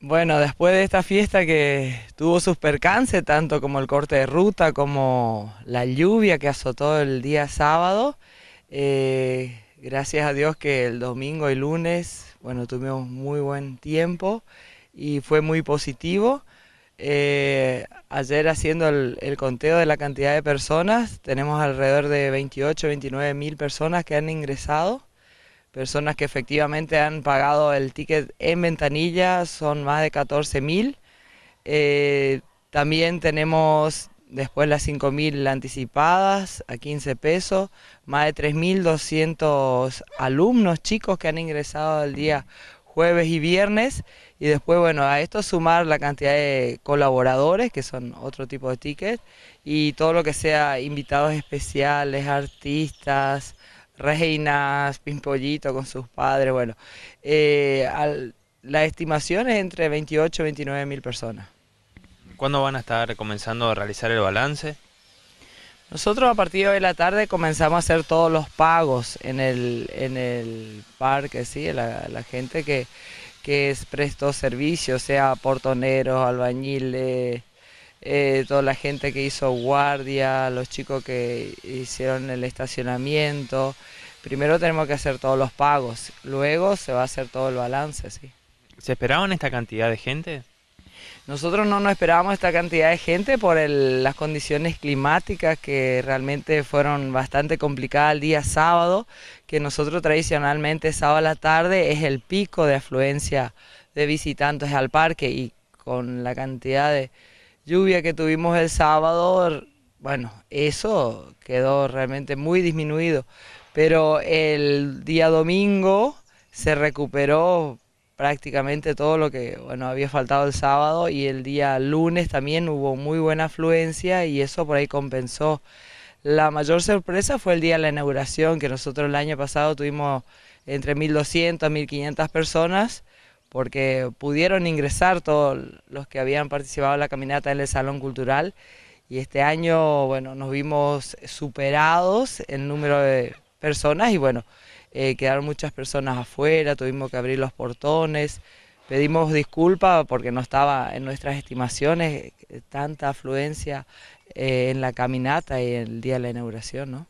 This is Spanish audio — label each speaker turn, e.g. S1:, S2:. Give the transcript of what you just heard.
S1: Bueno, después de esta fiesta que tuvo sus percances, tanto como el corte de ruta, como la lluvia que azotó el día sábado, eh, gracias a Dios que el domingo y lunes, bueno, tuvimos muy buen tiempo y fue muy positivo. Eh, ayer haciendo el, el, conteo de la cantidad de personas, tenemos alrededor de 28, 29 mil personas que han ingresado personas que efectivamente han pagado el ticket en ventanilla, son más de 14.000. Eh, también tenemos después las 5.000 anticipadas a 15 pesos, más de 3.200 alumnos chicos que han ingresado el día jueves y viernes y después bueno a esto sumar la cantidad de colaboradores que son otro tipo de tickets y todo lo que sea invitados especiales, artistas, reinas, Pimpollito con sus padres, bueno. Eh, la estimación es entre 28 y 29 mil personas. ¿Cuándo van a estar comenzando a realizar el balance? Nosotros a partir de la tarde comenzamos a hacer todos los pagos en el, en el parque, ¿sí? la, gente que, que es, prestó servicio, sea portoneros, albañiles, eh, toda la gente que hizo guardia, los chicos que hicieron el estacionamiento. Primero tenemos que hacer todos los pagos, luego se va a hacer todo el balance, sí. ¿Se esperaban esta cantidad de gente? Nosotros no nos esperábamos esta cantidad de gente por las condiciones climáticas que realmente fueron bastante complicadas el día sábado, que nosotros tradicionalmente sábado a la tarde es el pico de afluencia de visitantes al parque y con la cantidad de, lluvia que tuvimos el sábado, bueno, eso quedó realmente muy disminuido. Pero el día domingo se recuperó prácticamente todo lo que bueno había faltado el sábado y el día lunes también hubo muy buena afluencia y eso por ahí compensó. La mayor sorpresa fue el día de la inauguración, que nosotros el año pasado tuvimos entre 1.200 a 1.500 personas porque pudieron ingresar todos los que habían participado en la caminata en el Salón Cultural y este año, bueno, nos vimos superados en número de personas y bueno, eh, quedaron muchas personas afuera, tuvimos que abrir los portones, pedimos disculpas porque no estaba en nuestras estimaciones eh, tanta afluencia eh, en la caminata y el día de la inauguración, ¿no?